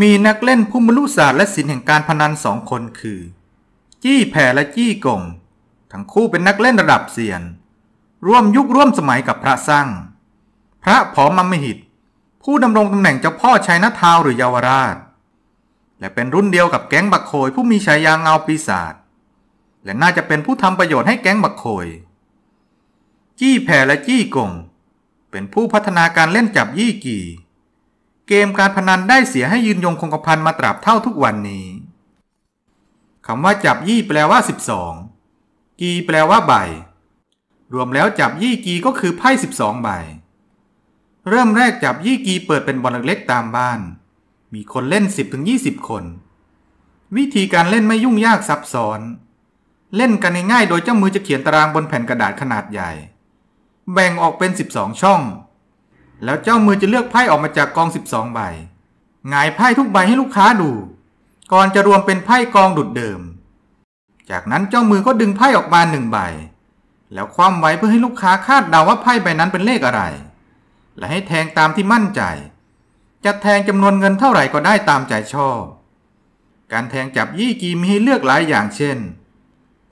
มีนักเล่นผู้มรู้ศาสตร์และศิลป์แห่งการพนันสองคนคือ จี้แผ่และจี้กง ทั้งคู่เป็นนักเล่นระดับเซียนร่วมยุคร่วมสมัยกับพระสร้าง พระผอมมัมหิตผู้ดำรงตำแหน่งเจ้าพ่อชัยนาทาวหรือเยาวราช และเป็นรุ่นเดียวกับแก๊งบักโขยผู้มีฉายาเงาปีศาจและน่าจะเป็นผู้ทำประโยชน์ให้แก๊งบักโขยจี้แผ่และจี้กง เป็นผู้พัฒนาการเล่นจับยี่กี่เกมการพนันได้เสียให้ยืนยงคงกระพันมาตราบเท่าทุกวันนี้ คำว่าจับยี่แปลว่า 12 กีแปลว่าใบ รวมแล้วจับยี่กีก็คือไพ่12 ใบ เริ่มแรกจับยี่กีเปิดเป็นบอลเล็กๆตามบ้าน มีคนเล่น 10-20 คน วิธีการเล่นไม่ยุ่งยากซับซ้อน เล่นกันง่ายๆโดยเจ้ามือจะเขียนตารางบนแผ่นกระดาษขนาดใหญ่ แบ่งออกเป็น 12 ช่องแล้วเจ้ามือจะเลือกไพ่ออกมาจากกอง 12 ใบ หงายไพ่ทุกใบให้ลูกค้าดู ก่อนจะรวมเป็นไพ่กองดุดเดิม จากนั้นเจ้ามือก็ดึงไพ่ออกมาหนึ่งใบ แล้วคว่ำไว้เพื่อให้ลูกค้าคาดเดาว่าไพ่ใบนั้นเป็นเลขอะไร และให้แทงตามที่มั่นใจ จะแทงจำนวนเงินเท่าไหร่ก็ได้ตามใจชอบ การแทงจับยี่กีมีให้เลือกหลายอย่าง เช่น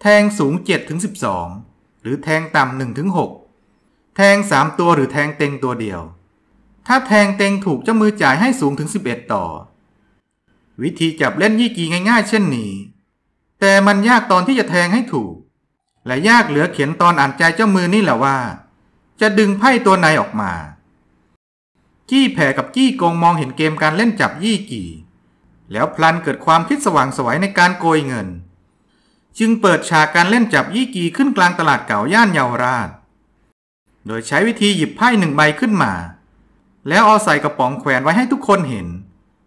แทงสูง7ถึง12 หรือแทงต่ำ1ถึง6แทง3ตัวหรือแทงเต็งตัวเดียวถ้าแทงเต็งถูกเจ้ามือจ่ายให้สูงถึง 11 ต่อ วิธีจับเล่นยี่กีง่ายๆ เช่นนี้ แต่มันยากตอนที่จะแทงให้ถูก และยากเหลือเขียนตอนอ่านใจเจ้ามือนี่แหละว่า จะดึงไพ่ตัวไหนออกมาจี้แผ่กับจี้โกงมองเห็นเกมการเล่นจับยี่กีแล้วพลันเกิดความคิดสว่างสวยในการโกยเงิน จึงเปิดฉากการเล่นจับยี่กีขึ้นกลางตลาดเก่าย่านเยาวราช โดยใช้วิธีหยิบไพ่หนึ่งใบขึ้นมาแล้วเอาใส่กระป๋องแขวนไว้ให้ทุกคนเห็น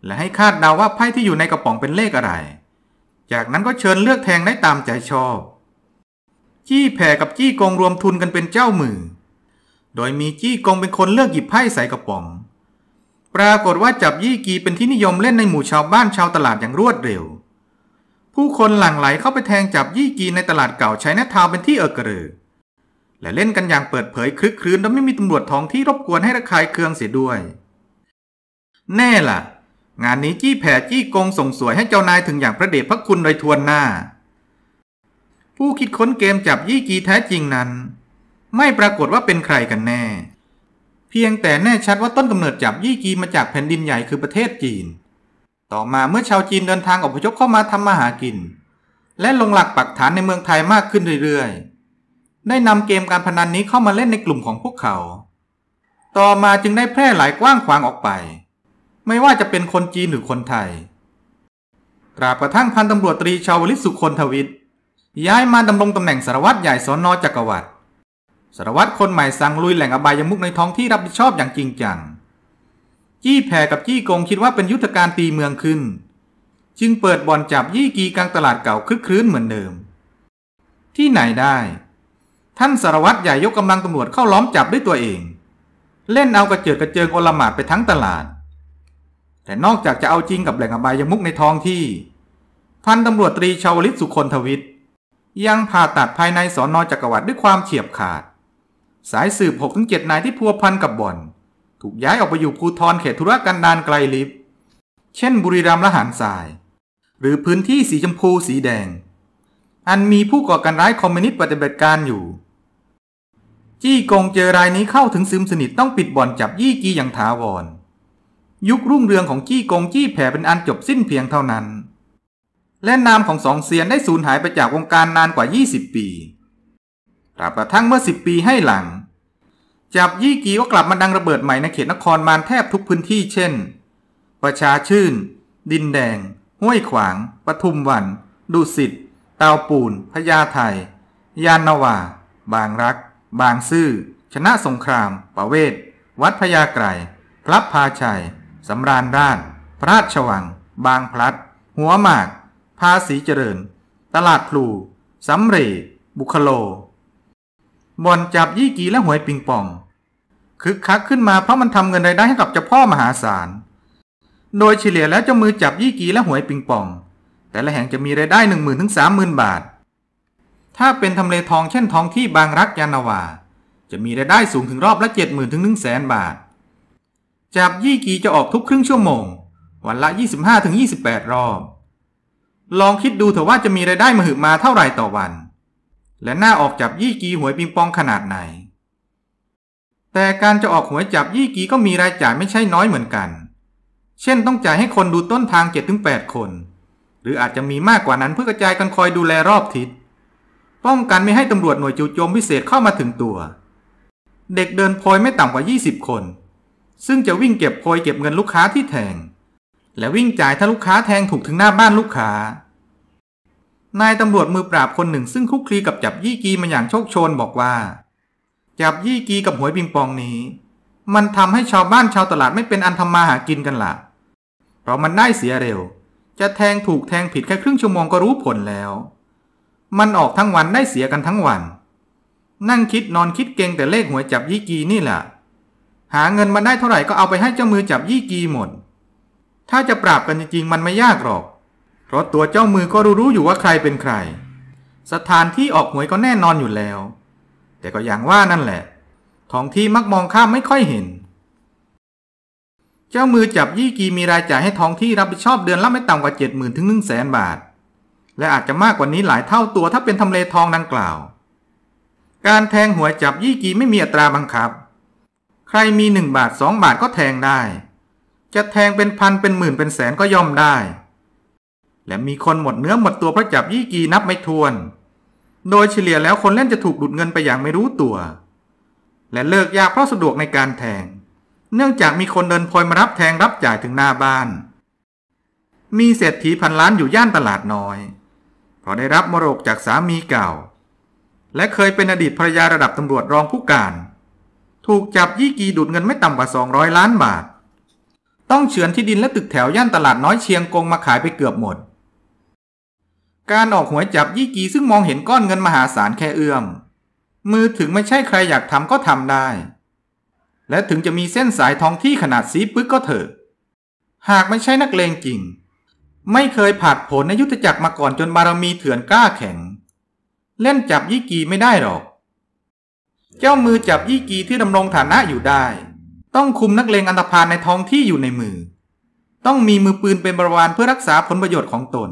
และให้คาดเดาว่าไพ่ที่อยู่ในกระป๋องเป็นเลขอะไร จากนั้นก็เชิญเลือกแทงได้ตามใจชอบ จี้แผ่กับจี้กงรวมทุนกันเป็นเจ้ามือ โดยมีจี้กงเป็นคนเลือกหยิบไพ่ใส่กระป๋อง ปรากฏว่าจับยี่กีเป็นที่นิยมเล่นในหมู่ชาวบ้านชาวตลาดอย่างรวดเร็ว ผู้คนหลั่งไหลเข้าไปแทงจับยี่กีในตลาดเก่าใช้นาทาวเป็นที่เอกระเริกและเล่นกันอย่างเปิดเผยคลึกครื้นและไม่มีตำรวจท้องที่รบกวนให้ระคายเคืองเสียด้วย แน่ล่ะ งานนี้จี้แผ่จี้กงส่งสวยให้เจ้านายถึงอย่างพระเดชพระคุณโดยทวนหน้า ผู้คิดค้นเกมจับยี่กีแท้จริงนั้น ไม่ปรากฏว่าเป็นใครกันแน่ เพียงแต่แน่ชัดว่าต้นกำเนิดจับยี่กีมาจากแผ่นดินใหญ่คือประเทศจีน ต่อมาเมื่อชาวจีนเดินทางอพยพเข้ามาทำมาหากิน และลงหลักปักฐานในเมืองไทยมากขึ้นเรื่อยๆได้นำเกมการพนันนี้เข้ามาเล่นในกลุ่มของพวกเขา ต่อมาจึงได้แพร่หลายกว้าง ขวางออกไป ไม่ว่าจะเป็นคนจีนหรือคนไทยตราบกระทั่งพันตำรวจตรีชาวลิศสุคนทวิทย้ายมาดำรงตำแหน่งสารวัตรใหญ่สอนอจักรวรรดิสารวัตรคนใหม่สั่งลุยแหล่งอบายมุกในท้องที่รับผิดชอบอย่างจริงจังจี้แผ่กับจี้กงคิดว่าเป็นยุทธการตีเมืองขึ้น จึงเปิดบ่อนจับยี่กีกลางตลาดเก่าคึกครื้นเหมือนเดิม ที่ไหนได้ท่านสารวัตรใหญ่ยกกำลังตำรวจเข้าล้อมจับด้วยตัวเอง เล่นเอากระเจิดกระเจิงโอลหมาดไปทั้งตลาด แต่นอกจากจะเอาจริงกับแหล่งอบายมุกในท้องที่ พันตำรวจตรีชาวลิศสุคนทวิทย์ยังผ่าตัดภายในสอนอจักรวรรดิด้วยความเฉียบขาด สายสืบหกถึงเจ็ดนายที่พัวพันกับบ่อน ถูกย้ายออกไปอยู่ภูทรเขตธุรกันดารไกลลิบเช่น บุรีรัมย์และหานทราย หรือพื้นที่สีชมพูสีแดง อันมีผู้ก่อการร้ายคอมมิวนิสต์ปฏิบัติการอยู่จี้กงเจอรายนี้เข้าถึงซึมสนิทต้องปิดบ่อนจับยี่กีอย่างถาวร ยุครุ่งเรืองของจี้กง จี้แผ่เป็นอันจบสิ้นเพียงเท่านั้น และนามของสองเซียนได้สูญหายไปจากวงการนานกว่า 20 ปีตราบกระทั่งเมื่อ10ปีให้หลัง จับยี่กีก็กลับมาดังระเบิดใหม่ในเขตนครมานแทบทุกพื้นที่เช่น ประชาชื่น ดินแดง ห้วยขวางปทุมวันดุสิตเตาปูนพญาไทยยานนาวาบางรักบางซื่อ ชนะสงคราม ประเวศวัดพญาไกรพลับพาชัย สำราญราชพระราชวัง บางพลัด หัวหมาก ภาษีเจริญ ตลาดพลูสำเรบุคโลบ่อนจับยี่กีและหวยปิงปอง คึกคักขึ้นมาเพราะมันทำเงินรายได้ให้กับเจ้าพ่อมหาศาล โดยเฉลี่ยแล้วเจ้ามือจับยี่กีและหวยปิงปอง แต่ละแห่งจะมีรายได้หนึ่งหมื่นถึงสามหมื่นบาทถ้าเป็นทำเลทองเช่นทองที่บางรักยานาวา จะมีรายได้สูงถึงรอบละ7 0 0 0 0ถึง1 0 0 0นบาท จับยี่กีจะออกทุกครึ่งชั่วโมง วันละ 25-28 รอบ ลองคิดดูเถอะว่าจะมีรายได้มาหึมาเท่าไหร่ต่อวัน และน่าออกจับยี่กีหวยปิงปองขนาดไหน แต่การจะออกหวยจับยี่กีก็มีรายจ่ายไม่ใช่น้อยเหมือนกัน เช่นต้องจ่ายให้คนดูต้นทาง7-8คน หรืออาจจะมีมากกว่านั้นเพื่อกระจายกันคอยดูแลรอบทิศป้องกันไม่ให้ตำรวจหน่วยจู่โจมพิเศษเข้ามาถึงตัว เด็กเดินพลอยไม่ต่ำกว่า20 คน ซึ่งจะวิ่งเก็บพลอยเก็บเงินลูกค้าที่แทง และวิ่งจ่ายถ้าลูกค้าแทงถูกถึงหน้าบ้านลูกค้านายตำรวจมือปราบคนหนึ่งซึ่งคุกคลีกับจับยี่กีมาอย่างโชคชนบอกว่า จับยี่กีกับหวยปิงปองนี้ มันทำให้ชาวบ้านชาวตลาดไม่เป็นอันทำมาหากินกันละ่ะ เพราะมันได้เสียเร็ว จะแทงถูกแทงผิดแค่ครึ่งชั่วโมงก็รู้ผลแล้วมันออกทั้งวันได้เสียกันทั้งวัน นั่งคิดนอนคิดเก่งแต่เลขหวยจับยี่กีนี่แหละ หาเงินมาได้เท่าไหร่ ก็เอาไปให้เจ้ามือจับยี่กีหมด ถ้าจะปราบกันจริงๆมันไม่ยากหรอก เพราะตัวเจ้ามือก็รู้ๆอยู่ว่าใครเป็นใคร สถานที่ออกหวยก็แน่นอนอยู่แล้ว แต่ก็อย่างว่านั่นแหละท้องที่มักมองข้ามไม่ค่อยเห็น เจ้ามือจับยี่กีมีรายจ่ายให้ท้องที่รับผิดชอบเดือนละไม่ต่ำกว่าเจ็ดหมื่นถึงหนึ่งแสนบาทและอาจจะมากกว่านี้หลายเท่าตัวถ้าเป็นทำเลทองดังกล่าว การแทงหวยจับยี่กีไม่มีอัตราบังคับ ใครมีหนึ่งบาทสองบาทก็แทงได้ จะแทงเป็นพันเป็นหมื่นเป็นแสนก็ย่อมได้ และมีคนหมดเนื้อหมดตัวเพราะจับยี่กีนับไม่ถ้วน โดยเฉลี่ยแล้วคนเล่นจะถูกดูดเงินไปอย่างไม่รู้ตัว และเลิกยากเพราะสะดวกในการแทง เนื่องจากมีคนเดินพลอยมารับแทงรับจ่ายถึงหน้าบ้าน มีเศรษฐีพันล้านอยู่ย่านตลาดน้อยเพราะได้รับมรดกจากสามีเก่า และเคยเป็นอดีตภรยาระดับตำรวจรองผู้การ ถูกจับยี่กีดูดเงินไม่ต่ำกว่า 200 ล้านบาท ต้องเฉือนที่ดินและตึกแถว ย่านตลาดน้อยเชียงกงมาขายไปเกือบหมด การออกหวยจับยี่กีซึ่งมองเห็นก้อนเงินมหาศาลแค่เอื้อม มือถึงไม่ใช่ใครอยากทำก็ทำได้ และถึงจะมีเส้นสายทองที่ขนาดสีปึกก็เถอะ หากไม่ใช่นักเลงจริงไม่เคยผัดผลในยุทธจักรมาก่อนจนบารมีเถื่อนกล้าแข็ง เล่นจับยี่กีไม่ได้หรอก เจ้ามือจับยี่กีที่ดำรงฐานะอยู่ได้ ต้องคุมนักเลงอันธพาลในท้องที่อยู่ในมือ ต้องมีมือปืนเป็นบริวารเพื่อรักษาผลประโยชน์ของตน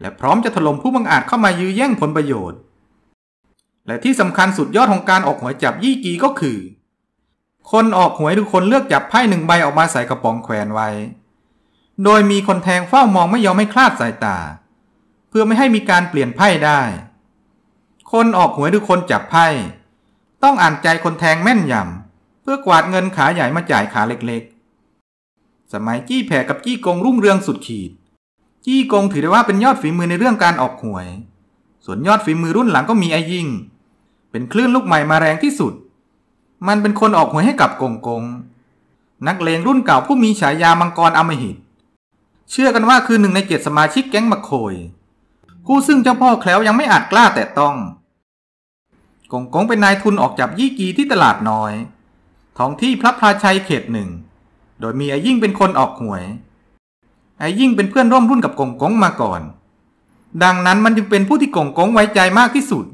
และพร้อมจะถล่มผู้บังอาจเข้ามายื้อแย่งผลประโยชน์ และที่สำคัญสุดยอดของการออกหวยจับยี่กีก็คือ คนออกหวยทุกคนเลือกจับไพ่หนึ่งใบออกมาใส่กระป๋องแขวนไว้โดยมีคนแทงเฝ้ามองไม่ยอมให้คลาดสายตา เพื่อไม่ให้มีการเปลี่ยนไพ่ได้ คนออกหวยหรือคนจับไพ่ ต้องอ่านใจคนแทงแม่นยำ เพื่อกวาดเงินขาใหญ่มาจ่ายขาเล็กๆ สมัยจี้แผ่กับจี้กงรุ่งเรืองสุดขีดจี้กงถือได้ว่าเป็นยอดฝีมือในเรื่องการออกหวย ส่วนยอดฝีมือรุ่นหลังก็มีไอยิ่งเป็นคลื่นลูกใหม่มาแรงที่สุด มันเป็นคนออกหวยให้กับกงกงนักเลงรุ่นเก่าผู้มีฉายามังกรอมหิตเชื่อกันว่าคือหนึ่งในเจ็ดสมาชิกแก๊งมาโคยผู้ซึ่งเจ้าพ่อแคล้วยังไม่อาจกล้าแต่ต้องกงกงเป็นนายทุนออกจับยี่กีที่ตลาดน้อยท้องที่พระพราชัยเขตหนึ่ง โดยมีไอยิ่งเป็นคนออกหวย ไอยิ่งเป็นเพื่อนร่วมรุ่นกับกงกงมาก่อน ดังนั้นมันจึงเป็นผู้ที่กงกงไว้ใจมากที่สุด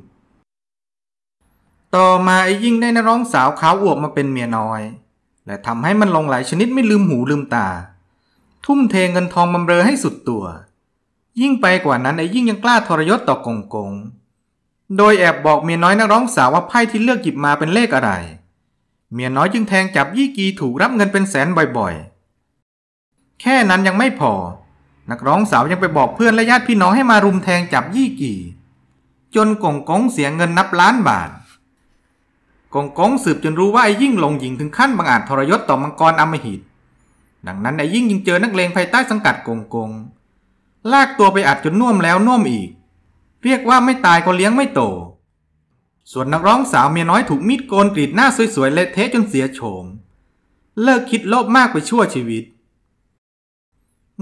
ต่อมาไอยิ่งได้นัร้องสาวขาวอวบมาเป็นเมียน้อย และทำให้มันลงหลายชนิดไม่ลืมหูลืมตาทุ่มเทเงินทองบำเรอให้สุดตัว ยิ่งไปกว่านั้นไอ้ยิ่งยังกล้าทรยศต่อกงกง โดยแอบบอกเมียน้อยนักร้องสาวว่าไพ่ที่เลือกหยิบมาเป็นเลขอะไร เมียน้อยจึงแทงจับยี่กีถูกรับเงินเป็นแสนบ่อยๆ แค่นั้นยังไม่พอ นักร้องสาวยังไปบอกเพื่อนและญาติพี่น้องให้มารุมแทงจับยี่กี จนกงกงเสียเงินนับล้านบาท กงกงสืบจนรู้ว่าไอ้ยิ่งลงหญิงถึงขั้นบังอาจทรยศต่อมังกรอมหิตดังนั้นนายยิ่งยิงเจอนักเลงภายใต้สังกัดกงกง ลากตัวไปอัดจนน่วมแล้ว น่วมอีก เรียกว่าไม่ตายก็เลี้ยงไม่โต ส่วนนักร้องสาวเมียน้อยถูกมีดโกนกรีดหน้าสวยๆเละเทะจนเสียโฉม เลิกคิดโลภมากไปชั่วชีวิต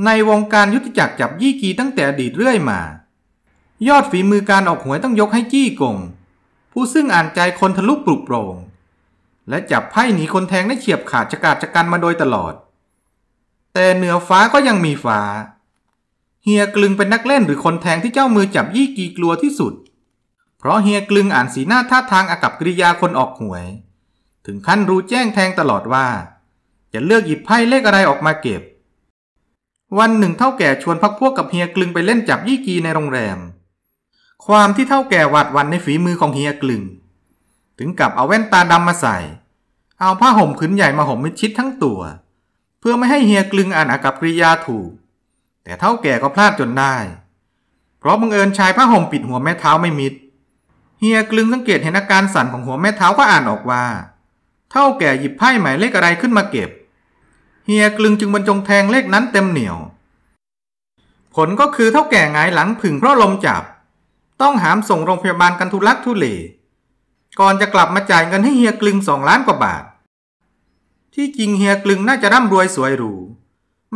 ในวงการยุทธจักรจับยี่กีตั้งแต่อดีตเรื่อยมา ยอดฝีมือการออกหวยต้องยกให้จี้กง ผู้ซึ่งอ่านใจคนทะลุปลุกโปรงและจับไพ่หนีคนแทงได้เฉียบขาดจากาดจากกันมาโดยตลอดแต่เหนือฟ้าก็ยังมีฟ้า เฮียกลึงเป็นนักเล่นหรือคนแทงที่เจ้ามือจับยี่กีกลัวที่สุด เพราะเฮียกลึงอ่านสีหน้าท่าทางอากับกริยาคนออกหวย ถึงขั้นรู้แจ้งแทงตลอดว่า จะเลือกหยิบไพ่เลขอะไรออกมาเก็บ วันหนึ่งเท่าแก่ชวนพักพวกกับเฮียกลึงไปเล่นจับยี่กีในโรงแรม ความที่เท่าแก่หวาดวันในฝีมือของเฮียกลึง ถึงกับเอาแว่นตาดำมาใส่ เอาผ้าห่มผืนใหญ่มาห่มมิดชิดทั้งตัวเพื่อไม่ให้เฮียกลึงอ่านอากับกริยาถูกแต่เท่าแก่ก็พลาดจนได้ เพราะบังเอิญชายผ้าห่มปิดหัวแม่เท้าไม่มิดเฮียกลึงสังเกตเห็นอาการสั่นของหัวแม่เท้าก็อ่านออกว่าเท่าแก่หยิบไพ่หมายเลขอะไรขึ้นมาเก็บเฮียกลึงจึงบรรจงแทงเลขนั้นเต็มเหนียว ผลก็คือเท่าแก่งายหลังผึ่งเพราะลมจับ ต้องหามส่งโรงพยาบาลกันทุลักทุเล ก่อนจะกลับมาจ่ายเงินให้เฮียกลึงสองล้านกว่าบาทที่จริงเฮียกลึงน่าจะร่ำรวยสวยหรู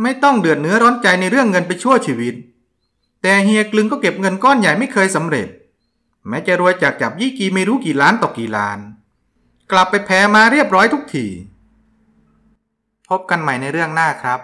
ไม่ต้องเดือดเนื้อร้อนใจในเรื่องเงินไปชั่วชีวิต แต่เฮียกลึงก็เก็บเงินก้อนใหญ่ไม่เคยสำเร็จ แม้จะรวยจากจับยี่กีไม่รู้กี่ล้านต่อกี่ล้าน กลับไปแพ้มาเรียบร้อยทุกทีพบกันใหม่ในเรื่องหน้าครับ